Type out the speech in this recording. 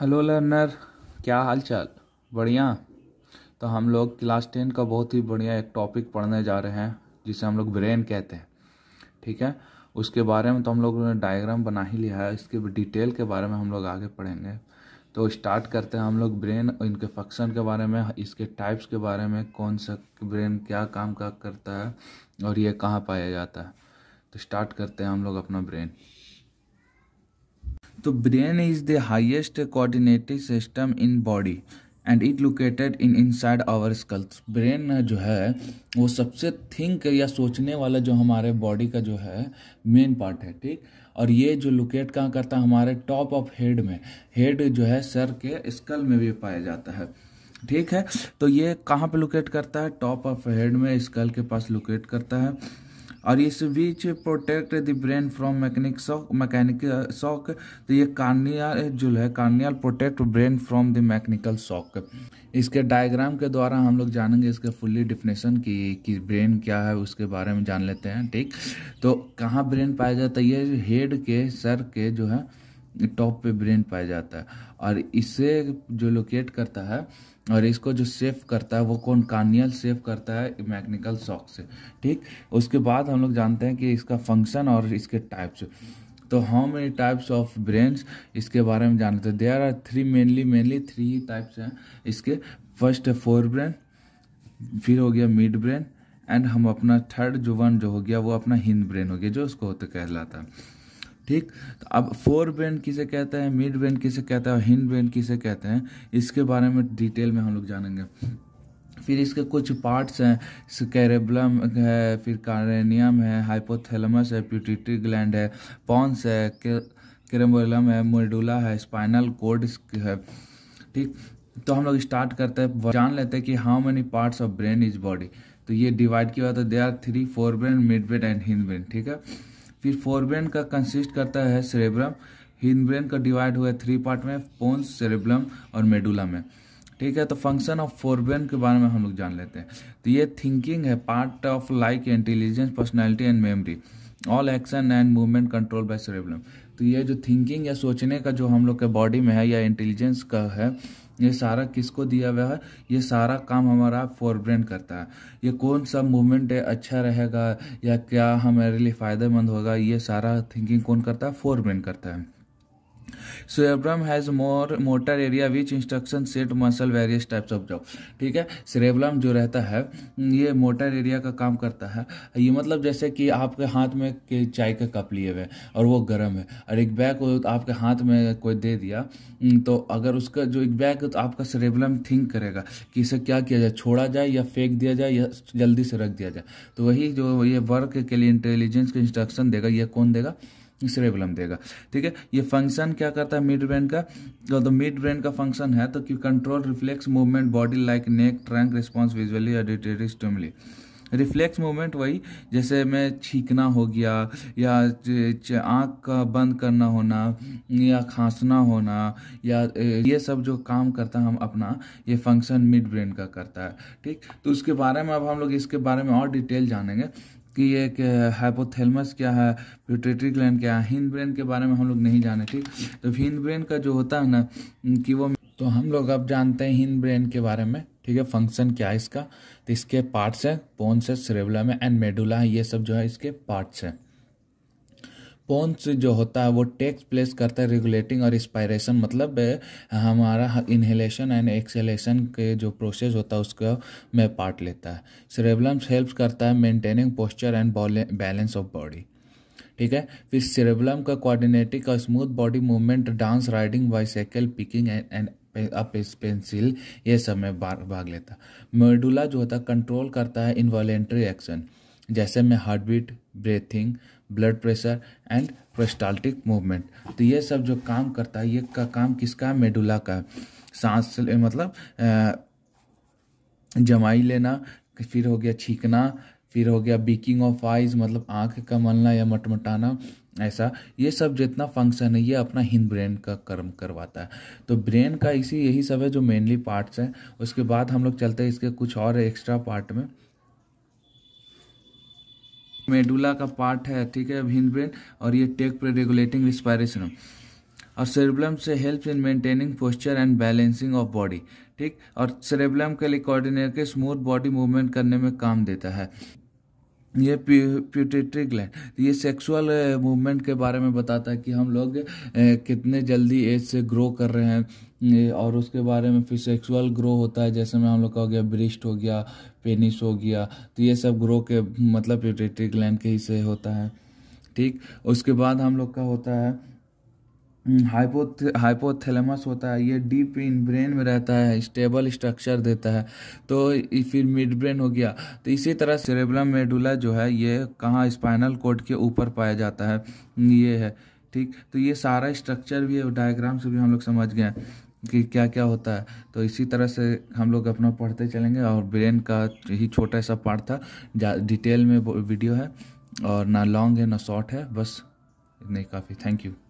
hello learner क्या हाल चाल बढ़िया तो हम लोग क्लास टेन का बहुत ही बढ़िया एक टॉपिक पढ़ने जा रहे हैं जिसे हम लोग ब्रेन कहते हैं ठीक है उसके बारे में तो हम लोग ने डायग्राम बना ही लिया है इसके डिटेल के बारे में हम लोग आगे पढ़ेंगे तो स्टार्ट करते हैं हम लोग ब्रेन इनके फंक्शन के बारे में इसके टाइप्स के बारे में कौन सा ब्रेन क्या काम का करता है और ये कहाँ पाया जाता है तो स्टार्ट करते हैं हम लोग अपना ब्रेन तो brain is the highest coordinative system in body and it located in inside our skulls brain जो है वो सबसे थिंक या सोचने वाला जो हमारे बॉडी का जो है मेन पार्ट है ठीक और ये जो लोकेट कहाँ करता है हमारे टॉप ऑफ हेड में हेड जो है सर के स्कल में भी पाया जाता है ठीक है तो ये कहाँ पे लोकेट करता है टॉप ऑफ हेड में स्कल के पास लोकेट करता है और इस बीच protect the brain from mechanic shock mechanic shock तो ये कार्नियल जो है cranial protect brain from the mechanical shock इसके डायग्राम के द्वारा हम लोग जानेंगे इसके फुल्ली डिफिनेशन की कि ब्रेन क्या है उसके बारे में जान लेते हैं ठीक तो कहाँ ब्रेन पाया जाता है ये हेड के सर के जो है टॉप पे ब्रेन पाया जाता है और इसे जो लोकेट करता है और इसको जो सेफ करता है वो कौन कानियल सेफ करता है मैकेनिकल शॉक से ठीक उसके बाद हम लोग जानते हैं कि इसका फंक्शन और इसके टाइप्स तो how many types of brains इसके बारे में जानते हैं there are three mainly mainly three types हैं इसके फर्स्ट है फोर ब्रेन फिर हो गया मिड ब्रेन एंड हम अपना थर्ड जो वन जो हो गया वो अपना हिंद ब्रेन हो गया जो उसको होते कहलाता है ठीक तो अब फोर बैंड किसे कहते हैं मिड बैंड किसे कहते हैं और हिंड बैंड किसे कहते हैं इसके बारे में डिटेल में हम लोग जानेंगे फिर इसके कुछ पार्ट्स हैं कैरेबलम है फिर कारेनियम है हाइपोथेलमस है प्यूटिटी ग्लैंड है पॉन्स है कैरेबलम है मोडूला है स्पाइनल कोड है ठीक तो हम लोग स्टार्ट करते हैं जान लेते हैं कि how many parts of brain is body तो ये डिवाइड किया तो they are three fore brain mid brain and hind brain ठीक है फिर फोरब्रेन का कंसिस्ट करता है सेरेब्रम हिंदब्रेन का डिवाइड हुआ है थ्री पार्ट में पोन्स सेरेब्रम और मेडुला में ठीक है तो फंक्शन ऑफ फोरब्रेन के बारे में हम लोग जान लेते हैं तो ये थिंकिंग है part of like intelligence personality and memory all action and movement control by cerebrum तो ये जो थिंकिंग या सोचने का जो हम लोग के बॉडी में है या इंटेलिजेंस का है ये सारा किसको दिया हुआ है ये सारा काम हमारा फोरब्रेन करता है ये कौन सा मूवमेंट है अच्छा रहेगा या क्या हमारे लिए फ़ायदेमंद होगा ये सारा थिंकिंग कौन करता है फोरब्रेन करता है cerebrum has more motor area which instruction set muscle various types of job ठीक है सेरेब्रम जो रहता है ये मोटर एरिया का काम करता है ये मतलब जैसे कि आपके हाथ में के चाय का कप लिए हुए और वो गर्म है और एक बैग को आपके हाथ में कोई दे दिया तो अगर उसका जो एक बैग तो आपका सेरेब्रम थिंक करेगा कि इसे क्या किया जाए छोड़ा जाए या फेंक दिया जाए या जल्दी से रख दिया जाए तो वही जो ये वर्क के लिए इंटेलिजेंस के इंस्ट्रक्शन देगा ये कौन देगा इसलिए रेगुलम देगा ठीक है ये फंक्शन क्या करता है मिड ब्रेन का तो मिड ब्रेन का फंक्शन है तो कि control reflex movement body like neck trunk response visually auditory stimuli reflex movement वही जैसे मैं छींकना हो गया या आँख का बंद करना होना या खांसना होना या ये सब जो काम करता हम अपना ये फंक्शन मिड ब्रेन का करता है ठीक तो उसके बारे में अब हम लोग इसके बारे में और डिटेल जानेंगे कि ये हाइपोथेलमस क्या है प्यूटेटरी ग्लैंड क्या है हिंद ब्रेन के बारे में हम लोग नहीं जाने ठीक तो हिंद ब्रेन का जो होता है ना कि वो तो हम लोग अब जानते हैं हिंद ब्रेन के बारे में ठीक है फंक्शन क्या है इसका तो इसके पार्ट्स है पोन्स है सरेवला है एंड मेडुला है ये सब जो है इसके पार्ट्स हैं रिस्पॉन्स जो होता है वो टेक्स प्लेस करता है रेगुलेटिंग और इंस्पायरेशन मतलब हमारा इनहेलेशन एंड एक्सेलेशन के जो प्रोसेस होता है उसका में पार्ट लेता है सिरेबलम्स हेल्प करता है maintaining posture and balance of body ठीक है फिर सेरेबलम का कोऑर्डिनेटिक और smooth body movement dance riding bicycle picking and up pencil ये सब में भाग लेता मेडुला जो होता है कंट्रोल करता है इन्वॉलेंट्री एक्शन जैसे में heart beat breathing blood pressure and peristaltic movement तो ये सब जो काम करता है ये का काम किसका है मेडुला का सांस मतलब जमाई लेना फिर हो गया छींकना फिर हो गया बीकिंग ऑफ आइज मतलब आंख का मलना या मटमटाना ऐसा ये सब जितना फंक्शन है ये अपना हिंद ब्रेन का कर्म करवाता है तो ब्रेन का इसी यही सब है जो मेनली पार्ट्स हैं उसके बाद हम लोग चलते हैं इसके कुछ और एक्स्ट्रा पार्ट में मेडुला का पार्ट है ठीक है हिंद ब्रेन और ये टेक पर रेगुलेटिंग रिस्पायरेशन और सेरेब्लम से help in maintaining posture and balancing of body ठीक और सेरेब्लम के लिए कोऑर्डिनेट के स्मूथ बॉडी मूवमेंट करने में काम देता है ये प्यूटिटरी ग्लैंड तो ये सेक्सुअल मूवमेंट eh, के बारे में बताता है कि हम लोग eh, कितने जल्दी एज से ग्रो कर रहे हैं और उसके बारे में फिर सेक्सुअल ग्रो होता है जैसे में हम लोग का हो गया ब्रिस्ट हो गया पेनिस हो गया तो ये सब ग्रो के मतलब प्यूटिटरी ग्लैंड के ही से होता है ठीक उसके बाद हम लोग का होता है हाइपोथ हम्म, हाइपोथैलेमस होता है ये डीप इन ब्रेन में रहता है स्टेबल स्ट्रक्चर देता है तो फिर मिड ब्रेन हो गया तो इसी तरह सेरेब्रम मेडुला जो है ये कहाँ स्पाइनल कोड के ऊपर पाया जाता है हम्म, ये है ठीक तो ये सारा स्ट्रक्चर भी डायग्राम से भी हम लोग समझ गए कि क्या क्या होता है तो इसी तरह से हम लोग अपना पढ़ते चलेंगे और ब्रेन का ही छोटा सा पार्ट था डिटेल में वीडियो है और ना लॉन्ग है ना शॉर्ट है बस इतना ही काफ़ी थैंक यू